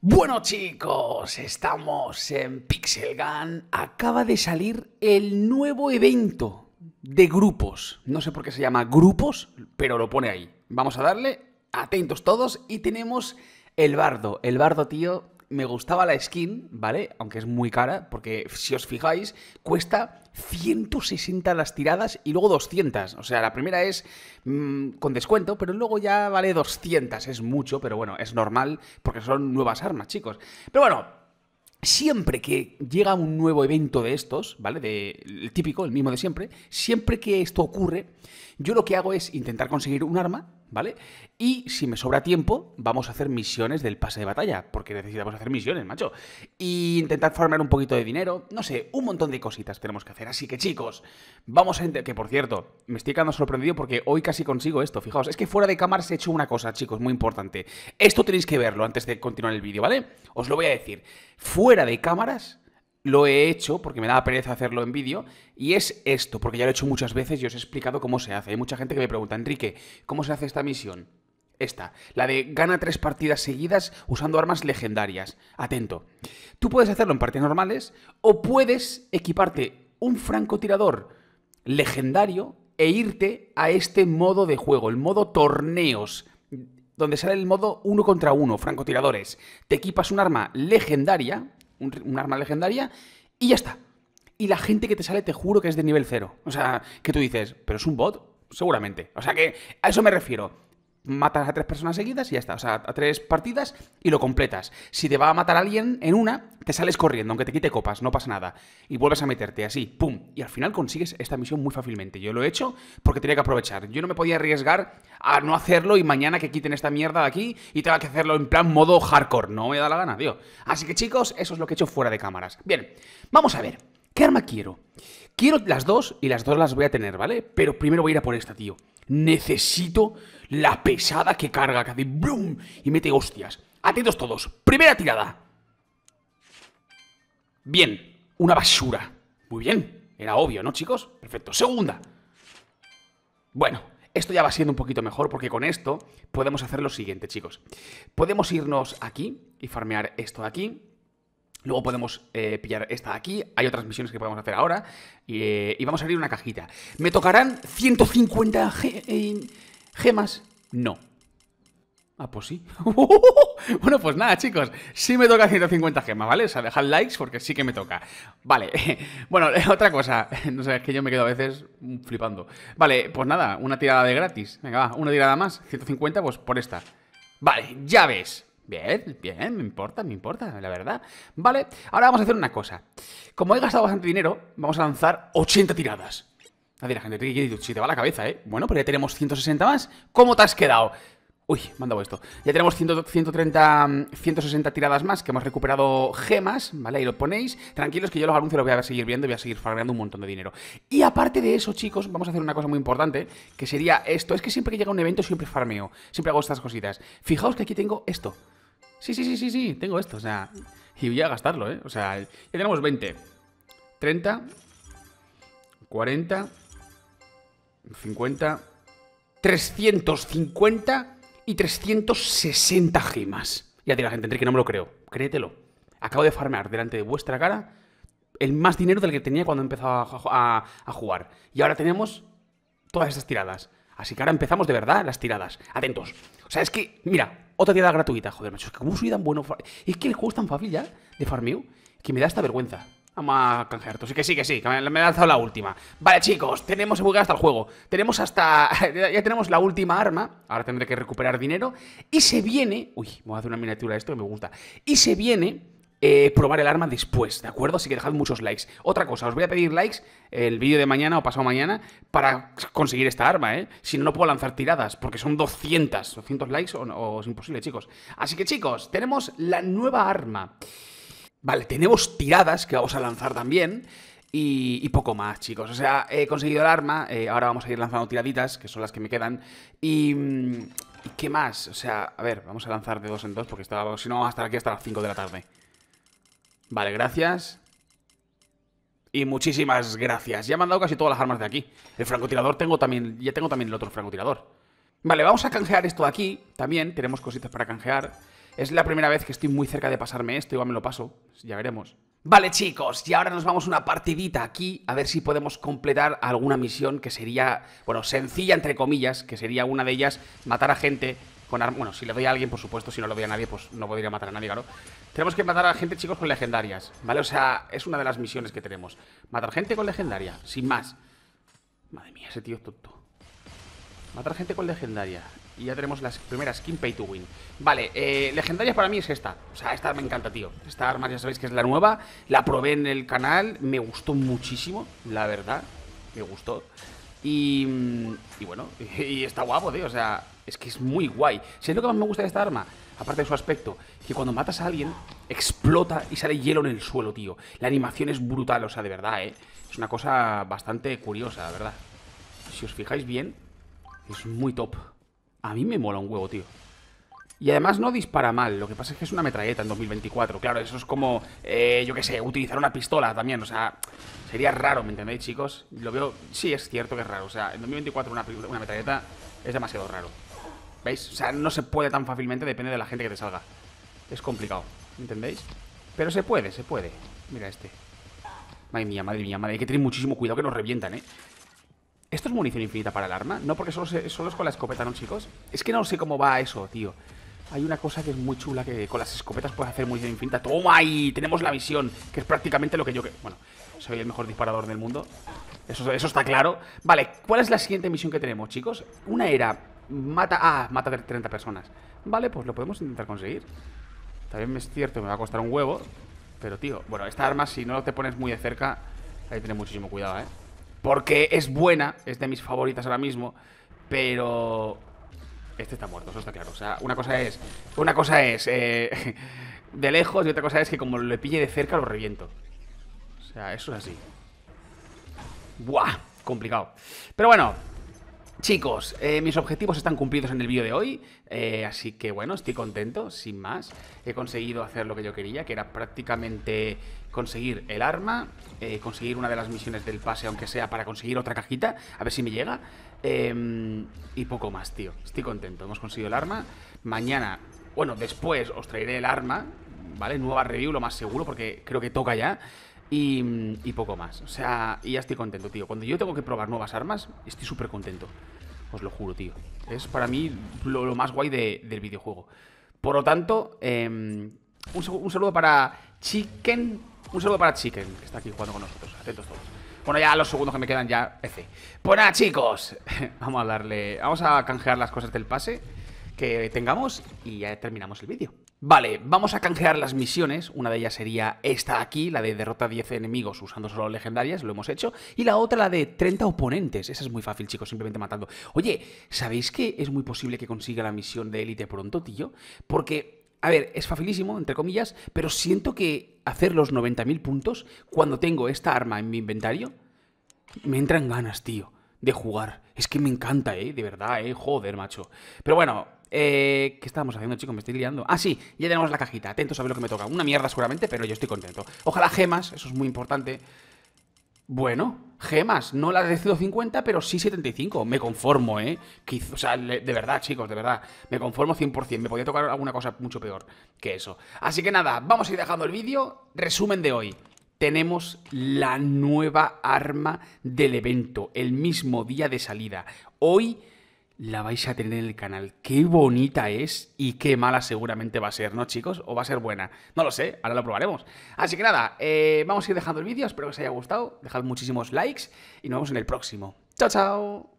Bueno chicos, estamos en Pixel Gun. Acaba de salir el nuevo evento de grupos. No sé por qué se llama grupos, pero lo pone ahí. Vamos a darle, atentos todos, y tenemos el bardo. El bardo, tío, me gustaba la skin, ¿vale? Aunque es muy cara, porque si os fijáis, cuesta 160 las tiradas y luego 200. O sea, la primera es mm, con descuento, pero luego ya vale 200. Es mucho, pero bueno, es normal porque son nuevas armas, chicos. Pero bueno, Siempre que llega un nuevo evento de estos, ¿vale? De, el típico, el mismo de siempre, siempre que esto ocurre, yo lo que hago es intentar conseguir un arma ¿vale? Y si me sobra tiempo, vamos a hacer misiones del pase de batalla, porque necesitamos hacer misiones, macho. Y intentar formar un poquito de dinero, no sé, un montón de cositas tenemos que hacer. Así que chicos, vamos a... Que por cierto, me estoy quedando sorprendido porque hoy casi consigo esto, fijaos. Es que fuera de cámara se ha hecho una cosa, chicos, muy importante. Esto tenéis que verlo antes de continuar el vídeo, ¿vale? Os lo voy a decir. Fuera de cámaras lo he hecho porque me daba pereza hacerlo en vídeo y es esto, porque ya lo he hecho muchas veces y os he explicado cómo se hace. Hay mucha gente que me pregunta, Enrique, ¿cómo se hace esta misión? Esta, la de gana tres partidas seguidas usando armas legendarias. Atento. Tú puedes hacerlo en partidas normales o puedes equiparte un francotirador legendario e irte a este modo de juego, el modo torneos, donde sale el modo uno contra uno, francotiradores. Te equipas un arma legendaria un, arma legendaria, y ya está. Y la gente que te sale, te juro que es de nivel cero. O sea, que tú dices, pero es un bot, seguramente. O sea que a eso me refiero matas a tres personas seguidas y ya está. O sea, a tres partidas y lo completas. Si te va a matar alguien en una, te sales corriendo, aunque te quite copas, no pasa nada. Y vuelves a meterte así, pum. Y al final consigues esta misión muy fácilmente. Yo lo he hecho porque tenía que aprovechar. Yo no me podía arriesgar a no hacerlo y mañana que quiten esta mierda de aquí y tenga que hacerlo en plan modo hardcore. No me da la gana, tío. Así que chicos, eso es lo que he hecho fuera de cámaras. Bien, vamos a ver. ¿Qué arma quiero? Quiero las dos y las dos las voy a tener, ¿vale? Pero primero voy a ir a por esta, tío. Necesito la pesada que carga, que hace ¡Bum! y mete hostias. Atentos todos. Primera tirada. Bien. Una basura. Muy bien. Era obvio, ¿no, chicos? Perfecto. Segunda. Bueno, esto ya va siendo un poquito mejor porque con esto podemos hacer lo siguiente, chicos. Podemos irnos aquí y farmear esto de aquí. Luego podemos eh, pillar esta de aquí. Hay otras misiones que podemos hacer ahora. Y, eh, vamos a abrir una cajita. ¿Me tocarán 150 eh, gemas? No. Ah, pues sí. bueno, pues nada, chicos. Sí me toca 150 gemas, ¿vale? O sea, dejad likes porque sí que me toca. Vale. bueno, otra cosa. No sé, que yo me quedo a veces flipando. Vale, pues nada, una tirada de gratis. Venga, va, una tirada más. 150, pues por esta. Vale, ya ves. Bien, bien, me importa, me importa, la verdad. Vale, ahora vamos a hacer una cosa. Como he gastado bastante dinero, vamos a lanzar 80 tiradas. Nadie la gente, te, te va la cabeza, ¿eh? Bueno, pero pues ya tenemos 160 más. ¿Cómo te has quedado? Uy, me esto. Ya tenemos 130, 160 mm, tiradas más, que hemos recuperado gemas, ¿vale? Y lo ponéis. Tranquilos que yo los anuncios los voy a seguir viendo y voy a seguir farmeando un montón de dinero. Y aparte de eso, chicos, vamos a hacer una cosa muy importante, que sería esto. Es que siempre que llega un evento siempre farmeo, siempre hago estas cositas. Fijaos que aquí tengo esto. Sí, sí, sí, sí, sí, tengo esto, o sea... Y voy a gastarlo, ¿eh? O sea, ya tenemos 20. 30. 40. 50. 350 y 360 gemas. Ya te la gente, que no me lo creo. Créetelo. Acabo de farmear delante de vuestra cara el más dinero del que tenía cuando empezaba a, jugar. Y ahora tenemos todas esas tiradas. Así que ahora empezamos de verdad las tiradas. Atentos. O sea, es que, mira, otra tirada gratuita. Joder, macho, es que cómo soy tan bueno. Es que el juego es tan fácil ya de farmeo que me da esta vergüenza. Vamos a Sí que sí, que sí. me, he lanzado la última. Vale, chicos. Tenemos jugar hasta el juego. Tenemos hasta... ya tenemos la última arma. Ahora tendré que recuperar dinero. Y se viene... Uy, me voy a hacer una miniatura de esto que me gusta. Y se viene... Eh, probar el arma después, ¿de acuerdo? Así que dejad muchos likes. Otra cosa, os voy a pedir likes el vídeo de mañana o pasado mañana para conseguir esta arma, ¿eh? Si no, no puedo lanzar tiradas, porque son 200. 200 likes o es imposible, chicos. Así que, chicos, tenemos la nueva arma. Vale, tenemos tiradas que vamos a lanzar también. Y, poco más, chicos. O sea, he conseguido el arma. Eh, ahora vamos a ir lanzando tiraditas, que son las que me quedan. Mm, y, qué más? O sea, a ver, vamos a lanzar de dos en dos, porque si no, vamos a estar aquí hasta las 5 de la tarde. Vale, gracias. Y muchísimas gracias. Ya me han dado casi todas las armas de aquí. El francotirador tengo también. Ya tengo también el otro francotirador. Vale, vamos a canjear esto de aquí. También tenemos cositas para canjear. Es la primera vez que estoy muy cerca de pasarme esto, igual me lo paso, ya veremos. Vale chicos, y ahora nos vamos una partidita aquí, a ver si podemos completar alguna misión que sería, bueno, sencilla entre comillas, que sería una de ellas matar a gente con armas, bueno, si le doy a alguien por supuesto, si no le doy a nadie pues no podría matar a nadie, claro. Tenemos que matar a gente chicos con legendarias, ¿vale? O sea, es una de las misiones que tenemos, matar gente con legendaria, sin más. Madre mía, ese tío es tonto. Matar gente con legendaria, y ya tenemos las primeras skin pay to win Vale, eh, legendaria para mí es esta O sea, esta me encanta, tío Esta arma ya sabéis que es la nueva La probé en el canal Me gustó muchísimo, la verdad Me gustó Y, mm, y bueno, y está guapo, tío O sea, es que es muy guay Si es lo que más me gusta de esta arma aparte de su aspecto, que cuando matas a alguien, explota y sale hielo en el suelo, tío. La animación es brutal, o sea, de verdad, ¿eh? Es una cosa bastante curiosa, la verdad. Si os fijáis bien, es muy top. A mí me mola un huevo, tío. Y además no dispara mal, lo que pasa es que es una metralleta en 2024. Claro, eso es como, eh, yo qué sé, utilizar una pistola también. O sea, sería raro, ¿me entendéis, chicos? Lo veo, sí es cierto que es raro. O sea, en 2024 una, metralleta es demasiado raro. ¿Veis? O sea, no se puede tan fácilmente, depende de la gente que te salga. Es complicado, ¿entendéis? Pero se puede, se puede. Mira este. Madre mía, madre mía, madre. Hay que tener muchísimo cuidado que nos revientan, ¿eh? ¿Esto es munición infinita para el arma? No, porque solo, es con la escopeta, ¿no, chicos? Es que no sé cómo va eso, tío. Hay una cosa que es muy chula, que con las escopetas puedes hacer munición infinita. ¡Toma ahí! Tenemos la visión, que es prácticamente lo que yo... Bueno, soy el mejor disparador del mundo. Eso, eso está claro. Vale, ¿cuál es la siguiente misión que tenemos, chicos? Una era... Mata... Ah, mata 30 personas. Vale, pues lo podemos intentar conseguir. También es cierto, me va a costar un huevo. Pero, tío, bueno, esta arma, si no te pones muy de cerca, hay que tener muchísimo cuidado, ¿eh? Porque es buena, es de mis favoritas ahora mismo, pero... Este está muerto, eso está claro. O sea, una cosa es... Una cosa es... Eh, de lejos y otra cosa es que como le pille de cerca lo reviento. O sea, eso es así. Buah, complicado. Pero bueno, Chicos, eh, mis objetivos están cumplidos en el vídeo de hoy, eh, así que bueno, estoy contento, sin más. He conseguido hacer lo que yo quería, que era prácticamente conseguir el arma, eh, conseguir una de las misiones del pase, aunque sea para conseguir otra cajita, a ver si me llega, em, y poco más, tío. Estoy contento, hemos conseguido el arma. Mañana, bueno, después os traeré el arma, ¿vale? Nueva review, lo más seguro, porque creo que toca ya. Y, poco más. O sea, y ya estoy contento, tío. Cuando yo tengo que probar nuevas armas, estoy súper contento. Os lo juro, tío. Es para mí lo, más guay del videojuego. Por lo tanto, em, un, saludo para Chicken. Un saludo para Chicken, que está aquí jugando con nosotros. Atentos todos. Bueno, ya los segundos que me quedan ya, F. bueno pues chicos. vamos a darle. Vamos a canjear las cosas del pase que tengamos y ya terminamos el vídeo. Vale, vamos a canjear las misiones. Una de ellas sería esta de aquí, la de derrota 10 enemigos usando solo legendarias, lo hemos hecho. Y la otra, la de 30 oponentes. Esa es muy fácil, chicos, simplemente matando. Oye, ¿sabéis que es muy posible que consiga la misión de élite pronto, tío? Porque, a ver, es facilísimo, entre comillas, pero siento que hacer los 90.000 puntos cuando tengo esta arma en mi inventario, me entran ganas, tío, de jugar. Es que me encanta, ¿eh? De verdad, ¿eh? Joder, macho. Pero bueno, eh, ¿Qué estábamos haciendo, chicos? Me estoy liando. Ah, sí, ya tenemos la cajita. Atentos a ver lo que me toca. Una mierda seguramente, pero yo estoy contento. Ojalá gemas, eso es muy importante. Bueno, gemas, no la de 50 pero sí 75. Me conformo, ¿eh? o sea, de verdad, chicos, de verdad. Me conformo 100%. Me podía tocar alguna cosa mucho peor que eso. Así que nada, vamos a ir dejando el vídeo. Resumen de hoy tenemos la nueva arma del evento, el mismo día de salida. Hoy la vais a tener en el canal. Qué bonita es y qué mala seguramente va a ser, ¿no, chicos? O va a ser buena. No lo sé, ahora lo probaremos. Así que nada, eh, vamos a ir dejando el vídeo. Espero que os haya gustado. Dejad muchísimos likes y nos vemos en el próximo. ¡Chao, chao!